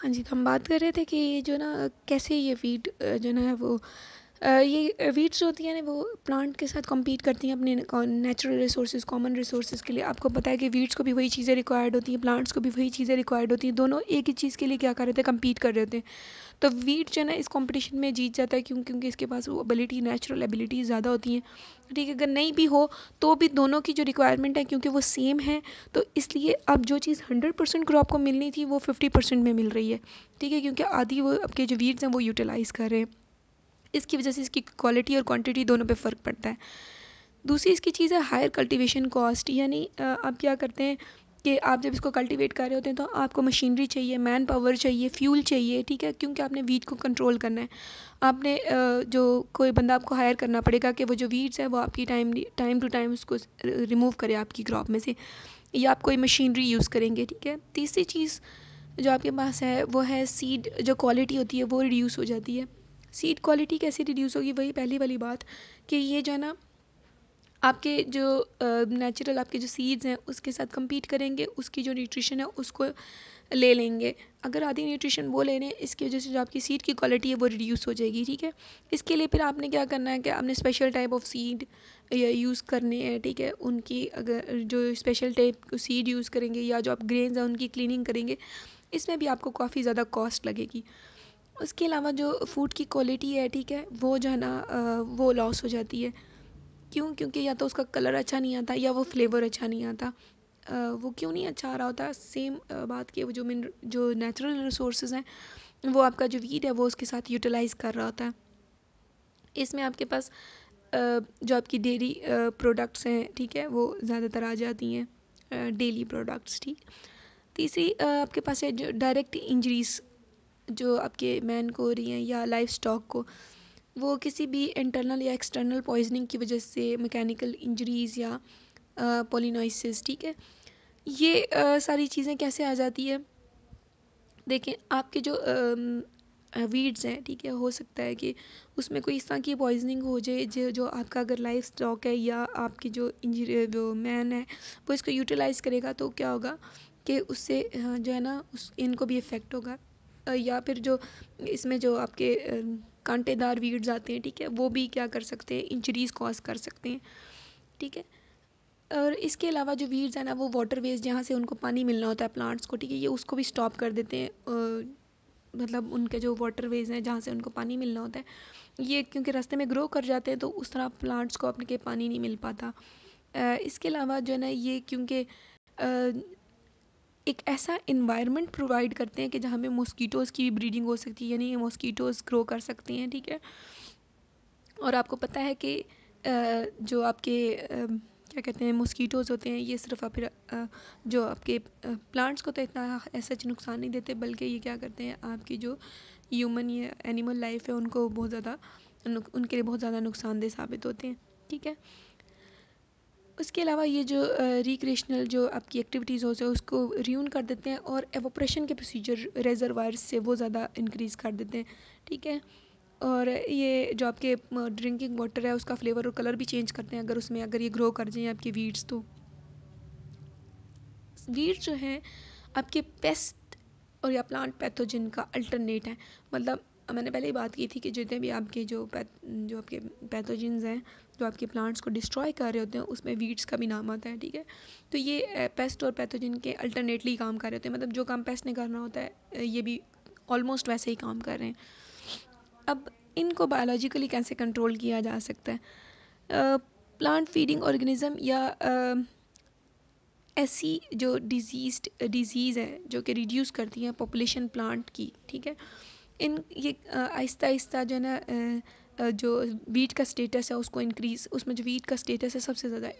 हाँ जी तो हम बात कर रहे थे कि ये जो ना कैसे ये फ़ीड जो ना है वो ये वीड्स होती हैं ना वो प्लांट के साथ कम्पीट करती हैं अपने नेचुरल रिसोर्स कॉमन रिसोर्स के लिए आपको पता है कि वीड्स को भी वही चीज़ें रिक्वायर्ड होती हैं प्लांट्स को भी वही चीज़ें रिक्वायर्ड होती हैं दोनों एक ही चीज़ के लिए क्या कर रहे थे कम्पीट कर रहे थे तो वीड जो है ना इस कॉम्पिटिशन में जीत जाता है क्यों क्योंकि इसके पास वो एबिलिटी नेचुरल एबिलिटी ज़्यादा होती हैं ठीक है अगर नहीं भी हो तो भी दोनों की जो रिक्वायरमेंट है क्योंकि वो सेम है तो इसलिए अब जो चीज़ हंड्रेड परसेंट क्रॉप को मिलनी थी वो फिफ्टी परसेंट में मिल रही है ठीक है क्योंकि आधी वो आपके जो वीड्स हैं वो यूटिलाइज़ कर रहे हैं इसकी वजह से इसकी क्वालिटी और क्वांटिटी दोनों पे फ़र्क पड़ता है दूसरी इसकी चीज़ है हायर कल्टीवेशन कॉस्ट यानी आप क्या करते हैं कि आप जब इसको कल्टीवेट कर रहे होते हैं तो आपको मशीनरी चाहिए मैन पावर चाहिए फ्यूल चाहिए ठीक है क्योंकि आपने वीट को कंट्रोल करना है आपने जो कोई बंदा आपको हायर करना पड़ेगा कि वो जो वीड्स है वो आपकी टाइम टाइम टू टाइम उसको रिमूव करे आपकी क्रॉप में से या आप कोई मशीनरी यूज़ करेंगे ठीक है तीसरी चीज़ जो आपके पास है वो है सीड जो क्वालिटी होती है वो रिड्यूस हो जाती है सीड क्वालिटी कैसे रिड्यूस होगी वही पहली वाली बात कि ये जो है ना आपके जो नेचुरल आपके जो सीड्स हैं उसके साथ कम्पीट करेंगे उसकी जो न्यूट्रिशन है उसको ले लेंगे अगर आधी न्यूट्रिशन वो ले रहे हैं इसकी वजह से जो आपकी सीड की क्वालिटी है वो रिड्यूस हो जाएगी ठीक है इसके लिए फिर आपने क्या करना है कि आपने special type of seed use करने हैं ठीक है उनकी अगर जो स्पेशल टाइप सीड यूज़ करेंगे या जो आप ग्रेन्स हैं उनकी क्लिनिंग करेंगे इसमें भी आपको काफ़ी ज़्यादा कॉस्ट लगेगी उसके अलावा जो फ़ूड की क्वालिटी है ठीक है वो जो है ना वो लॉस हो जाती है क्यों क्योंकि या तो उसका कलर अच्छा नहीं आता या वो फ्लेवर अच्छा नहीं आता वो क्यों नहीं अच्छा आ रहा होता सेम बात की वो जो मिन जो नेचुरल रिसोर्स हैं वो आपका जो वीट है वो उसके साथ यूटिलाइज़ कर रहा होता है इसमें आपके पास जो आपकी डेरी प्रोडक्ट्स हैं ठीक है वो ज़्यादातर आ जाती हैं डेली प्रोडक्ट्स ठीक तीसरी आपके पास है जो डायरेक्ट इंजरीज जो आपके मैन को हो रही हैं या लाइफ स्टॉक को वो किसी भी इंटरनल या एक्सटर्नल पॉइजनिंग की वजह से मैकेनिकल इंजरीज या पोलिनोइसिस ठीक है ये आ, सारी चीज़ें कैसे आ जाती है देखें आपके जो वीड्स हैं ठीक है हो सकता है कि उसमें कोई इस तरह की पॉइजनिंग हो जाए जो जो आपका अगर लाइफ स्टॉक है या आपकी जो इंजरी जो मैन है वो इसको यूटिलाइज़ करेगा तो क्या होगा कि उससे जो है ना उस इनको भी इफ़ेक्ट होगा या फिर जो इसमें जो आपके कांटेदार वीड्स आते हैं ठीक है वो भी क्या कर सकते हैं इंजरीज़ कॉज कर सकते हैं ठीक है और इसके अलावा जो वीड्स हैं ना वो वाटर वेज जहाँ से उनको पानी मिलना होता है प्लांट्स को ठीक है ये उसको भी स्टॉप कर देते हैं मतलब उनके जो वाटर वेज हैं जहाँ से उनको पानी मिलना होता है ये क्योंकि रास्ते में ग्रो कर जाते हैं तो उस तरह प्लांट्स को अपने के पानी नहीं मिल पाता इसके अलावा जो है ना ये क्योंकि एक ऐसा इन्वायरमेंट प्रोवाइड करते हैं कि जहाँ में मॉस्किटोज़ की ब्रीडिंग हो सकती है यानी मॉस्किटोज़ ग्रो कर सकते हैं ठीक है और आपको पता है कि जो आपके क्या कहते हैं मॉस्किटोज़ होते हैं ये सिर्फ आप जो आपके प्लांट्स को तो इतना ऐसा नुकसान नहीं देते बल्कि ये क्या करते हैं आपकी जो ह्यूमन या एनिमल लाइफ है उनको बहुत ज़्यादा उनके लिए बहुत ज़्यादा नुकसानदेह साबित होते हैं ठीक है उसके अलावा ये जो रिक्रिएशनल जो आपकी एक्टिविटीज़ हो उसको रियून कर देते हैं और एवोप्रेशन के प्रोसीजर रेजरवायर से वो ज़्यादा इंक्रीज़ कर देते हैं ठीक है और ये जो आपके ड्रिंकिंग वाटर है उसका फ्लेवर और कलर भी चेंज करते हैं अगर उसमें अगर ये ग्रो कर जाए आपके वीड्स तो वीड्स जो हैं आपके पेस्ट और या प्लांट पैथोजिन का अल्टरनेट है मतलब मैंने पहले ही बात की थी कि जितने भी आपके जो जो आपके पैथोजेंस हैं जो आपके प्लांट्स को डिस्ट्रॉय कर रहे होते हैं उसमें वीड्स का भी नाम आता है ठीक है तो ये पेस्ट और पैथोजिन के अल्टरनेटली काम कर रहे होते हैं मतलब जो काम पेस्ट ने करना होता है ये भी ऑलमोस्ट वैसे ही काम कर रहे हैं अब इनको बायोलॉजिकली कैसे कंट्रोल किया जा सकता है प्लांट फीडिंग ऑर्गेनिज़म या ऐसी जो डिजीज डिजीज़ है जो कि रिड्यूस करती है पॉपुलेशन प्लांट की ठीक है इन ये आहिस्ता आहिस्ता जो है ना जो वीट का स्टेटस है उसको इंक्रीज़ उसमें जो वीट का स्टेटस है सबसे ज़्यादा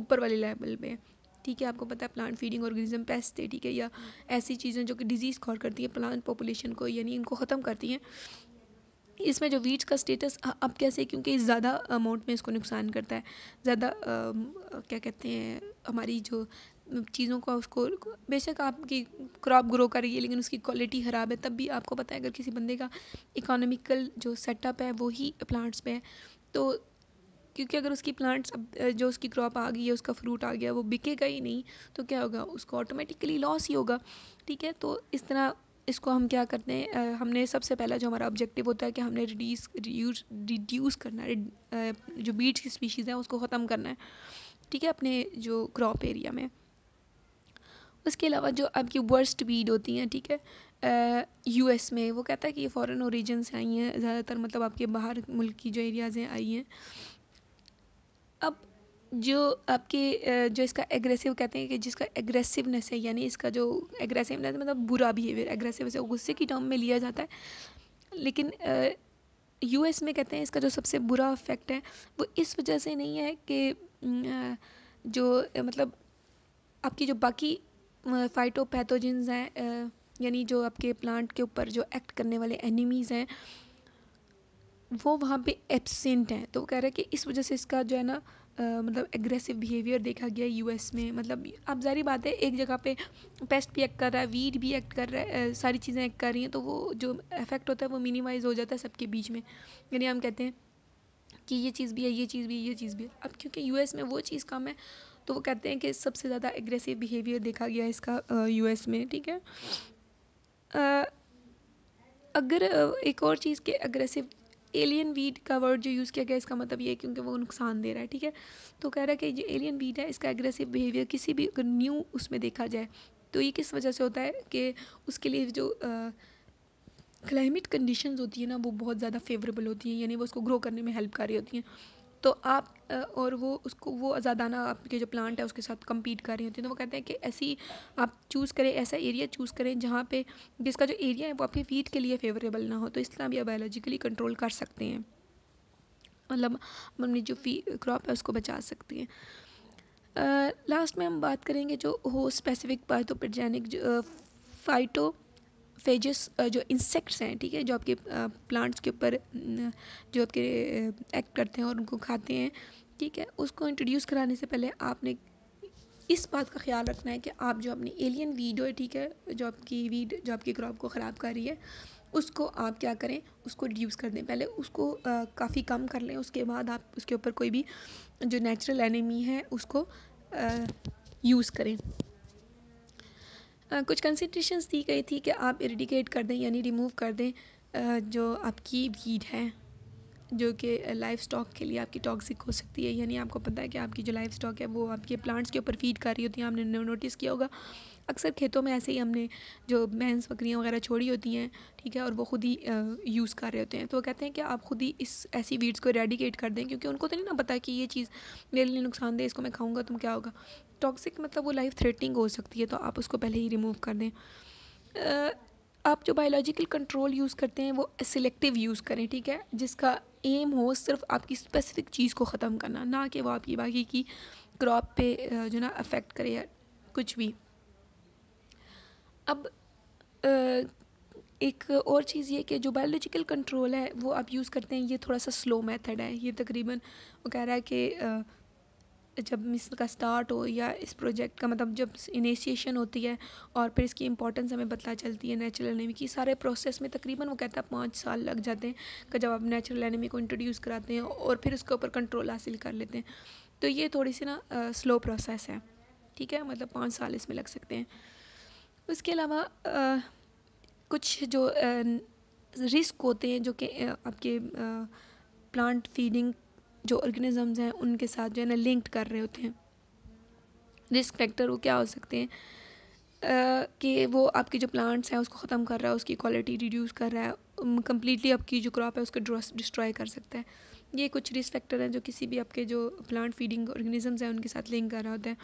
ऊपर वाले लेवल पे है ठीक है आपको पता है प्लांट फीडिंग ऑर्गेनिज्म पेस्ट है ठीक है या ऐसी चीज़ें जो कि डिजीज़ खौर करती हैं प्लांट पॉपुलेशन को यानी इनको ख़त्म करती हैं इसमें जो वीट का स्टेटस अब कैसे क्योंकि ज़्यादा अमाउंट में इसको नुकसान करता है ज़्यादा क्या कहते हैं हमारी जो चीज़ों का उसको बेशक आपकी क्रॉप ग्रो कर रही है लेकिन उसकी क्वालिटी ख़राब है तब भी आपको पता है अगर किसी बंदे का इकोनॉमिकल जो सेटअप है वो ही प्लांट्स पे है तो क्योंकि अगर उसकी प्लांट्स अब जो उसकी क्रॉप आ गई है उसका फ्रूट आ गया वो बिकेगा ही नहीं तो क्या होगा उसको ऑटोमेटिकली लॉस ही होगा ठीक है तो इस तरह इसको हम क्या करते हैं हमने सबसे पहला जो हमारा ऑब्जेक्टिव होता है कि हमने रिड्यूस रिड्यूस रिड्यूस करना है जो बीट्स की स्पीशीज़ है उसको ख़त्म करना है ठीक है अपने जो क्रॉप एरिया में उसके अलावा जो आपकी वर्स्ट वीड होती हैं ठीक है यू एस में वो कहता है कि ये फ़ॉरन ओरिजिन से आई हैं ज़्यादातर मतलब आपके बाहर मुल्क की जो एरियाज़ हैं आई हैं अब जो आपके जो इसका एग्रेसिव कहते हैं कि जिसका एग्रेसिवनेस है यानी इसका जो एग्रेसिवनेस मतलब बुरा बिहेवियर एग्रेसिव से गुस्से की टर्म में लिया जाता है लेकिन यू एस में कहते हैं इसका जो सबसे बुरा इफेक्ट है वो इस वजह से नहीं है कि जो मतलब आपकी जो बाकी फाइटोपैथोजेंस हैं यानी जो आपके प्लांट के ऊपर जो एक्ट करने वाले एनिमीज़ हैं वो वहाँ पे एबसेंट हैं तो कह रहा है कि इस वजह से इसका जो है ना मतलब एग्रेसिव बिहेवियर देखा गया यूएस में मतलब अब जारी बात है एक जगह पे पेस्ट भी एक्ट कर रहा है वीड भी एक्ट कर रहा है सारी चीज़ें एक्ट कर रही हैं तो वो जो इफेक्ट होता है वो मिनिमाइज़ हो जाता है सबके बीच में यानी हम कहते हैं कि ये चीज़ भी है ये चीज़ भी है ये चीज़ भी है अब क्योंकि यूएस में वो चीज़ कम है तो वो कहते हैं कि सबसे ज़्यादा एग्रेसिव बिहेवियर देखा गया इसका यू uh, में ठीक है uh, अगर एक और चीज़ के अग्रेसिव एलियन वीड का वर्ड जो यूज़ किया गया इसका मतलब ये है क्योंकि वो नुकसान दे रहा है ठीक है तो कह रहा है कि जो एलियन वीड है इसका एग्रेसिव बिहेवियर किसी भी अगर न्यू उसमें देखा जाए तो ये किस वजह से होता है कि उसके लिए जो क्लाइमेट कंडीशंस होती है ना वो बहुत ज़्यादा फेवरेबल होती हैं यानी वो उसको ग्रो करने में हेल्प कर रही होती हैं तो आप और वो उसको वो आज़ादाना आपके जो प्लांट है उसके साथ कम्पीट कर रही होती है तो वो कहते हैं कि ऐसी आप चूज़ करें ऐसा एरिया चूज़ करें जहाँ पे जिसका जो एरिया है वो आपकी फीट के लिए फेवरेबल ना हो तो इस तरह भी आप बायोलॉजिकली कंट्रोल कर सकते हैं मतलब अपनी जो फी क्रॉप है उसको बचा सकते हैं लास्ट में हम बात करेंगे जो हो स्पेसिफिक जो फाइटो फेजस uh, जो इंसेक्ट्स हैं ठीक है जो आपके प्लांट्स uh, के ऊपर जो आपके एक्ट uh, करते हैं और उनको खाते हैं ठीक है उसको इंट्रोड्यूस कराने से पहले आपने इस बात का ख्याल रखना है कि आप जो अपनी एलियन वीडो है ठीक है जो आपकी वीड जो आपकी क्रॉप को ख़राब कर रही है उसको आप क्या करें उसको रिड्यूस कर दें पहले उसको काफ़ी कम कर लें उसके बाद आप उसके ऊपर कोई भी जो नेचुरल एनिमी है उसको यूज़ करें कुछ कंसिड्रेशन दी गई थी कि आप इरिडिकेट कर दें यानी रिमूव कर दें जो आपकी भीड़ है जो कि लाइफ स्टॉक के लिए आपकी टॉक्सिक हो सकती है यानी आपको पता है कि आपकी जो लाइफ स्टॉक है वो आपके प्लांट्स के ऊपर फीड कर रही होती है आपने नोटिस किया होगा अक्सर खेतों में ऐसे ही हमने जो भैंस बकरियाँ वगैरह छोड़ी होती हैं ठीक है और वो खुद ही यूज़ कर रहे होते हैं तो वो कहते हैं कि आप खुद ही इस ऐसी वीड्स को रेडिकेट कर दें क्योंकि उनको तो नहीं ना पता कि ये चीज़ मेरे लिए नुकसान दे इसको मैं खाऊंगा तुम तो क्या होगा टॉक्सिक मतलब वो लाइफ थ्रेटनिंग हो सकती है तो आप उसको पहले ही रिमूव कर दें आप जो बायोलॉजिकल कंट्रोल यूज़ करते हैं वो सिलेक्टिव यूज़ करें ठीक है जिसका एम हो सिर्फ आपकी स्पेसिफिक चीज़ को ख़त्म करना ना कि वो आपकी बाकी की क्रॉप पे जो ना अफेक्ट करे या कुछ भी अब एक और चीज़ ये कि जो बायोलॉजिकल कंट्रोल है वो आप यूज़ करते हैं ये थोड़ा सा स्लो मेथड है ये तकरीबन वो कह रहा है कि जब मिसल का स्टार्ट हो या इस प्रोजेक्ट का मतलब जब इनिशिएशन होती है और फिर इसकी इंपॉर्टेंस हमें पता चलती है नेचुरल एनिमी की सारे प्रोसेस में तकरीबन वो कहता है पाँच साल लग जाते हैं कि जब आप नेचुरल एनिमी को इंट्रोड्यूस कराते हैं और फिर उसके ऊपर कंट्रोल हासिल कर लेते हैं तो ये थोड़ी सी ना स्लो प्रोसेस है ठीक है मतलब पाँच साल इसमें लग सकते हैं उसके अलावा कुछ जो रिस्क होते हैं जो कि आपके प्लांट फीडिंग जो ऑर्गेनिज़म्स हैं उनके साथ जो है ना लिंक्ड कर रहे होते हैं रिस्क फैक्टर वो क्या हो सकते हैं कि वो आपके जो प्लांट्स हैं उसको ख़त्म कर रहा है उसकी क्वालिटी रिड्यूस कर रहा है कम्प्लीटली आपकी जो क्रॉप है उसको डिस्ट्रॉय कर सकता है ये कुछ रिस्क फैक्टर हैं जो किसी भी आपके जो प्लांट फीडिंग ऑर्गेनिज़म्स हैं उनके साथ लिंक कर रहा होता है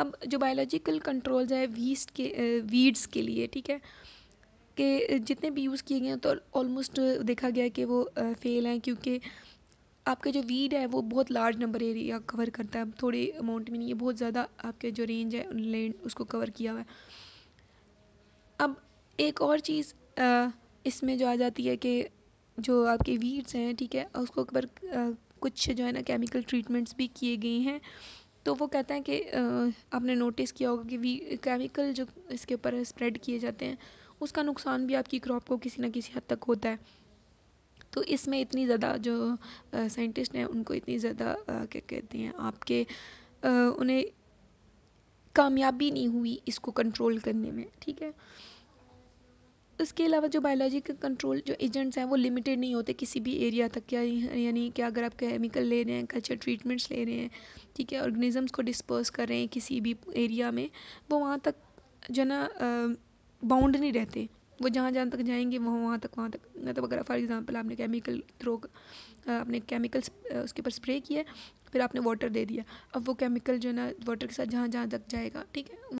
अब जो बायोलॉजिकल कंट्रोल्स है वीस के वीड्स के लिए ठीक है कि जितने भी यूज़ किए गए हैं तो ऑलमोस्ट देखा गया कि वो फेल हैं क्योंकि आपका जो वीड है वो बहुत लार्ज नंबर एरिया कवर करता है थोड़े अमाउंट में नहीं है बहुत ज़्यादा आपके जो रेंज है लैंड उसको कवर किया हुआ है अब एक और चीज़ इसमें जो आ जाती है कि जो आपके वीड्स हैं ठीक है उसको कवर कुछ जो है ना केमिकल ट्रीटमेंट्स भी किए गए हैं तो वो कहते हैं कि आपने नोटिस किया होगा कि वी केमिकल जो इसके ऊपर स्प्रेड किए जाते हैं उसका नुकसान भी आपकी क्रॉप को किसी ना किसी हद तक होता है तो इसमें इतनी ज़्यादा जो साइंटिस्ट हैं उनको इतनी ज़्यादा क्या कहते हैं आपके आ, उन्हें कामयाबी नहीं हुई इसको कंट्रोल करने में ठीक है उसके अलावा जो बायोलॉजी के कंट्रोल जो एजेंट्स हैं वो लिमिटेड नहीं होते किसी भी एरिया तक क्या यानी कि अगर आप केमिकल ले रहे हैं कल्चर ट्रीटमेंट्स ले रहे हैं ठीक है ऑर्गेनिज़म्स को डिस्पोज कर रहे हैं किसी भी एरिया में वो वहाँ तक जो ना बाउंड नहीं रहते वो जहाँ जहाँ तक जाएंगे वहाँ वहाँ तक वहाँ तक मतलब अगर फॉर एग्ज़ाम्पल आपने केमिकल थ्रो आपने केमिकल्स उसके ऊपर स्प्रे किया फिर आपने वाटर दे दिया अब वो केमिकल जो है ना वाटर के साथ जहाँ जहाँ तक जाएगा ठीक है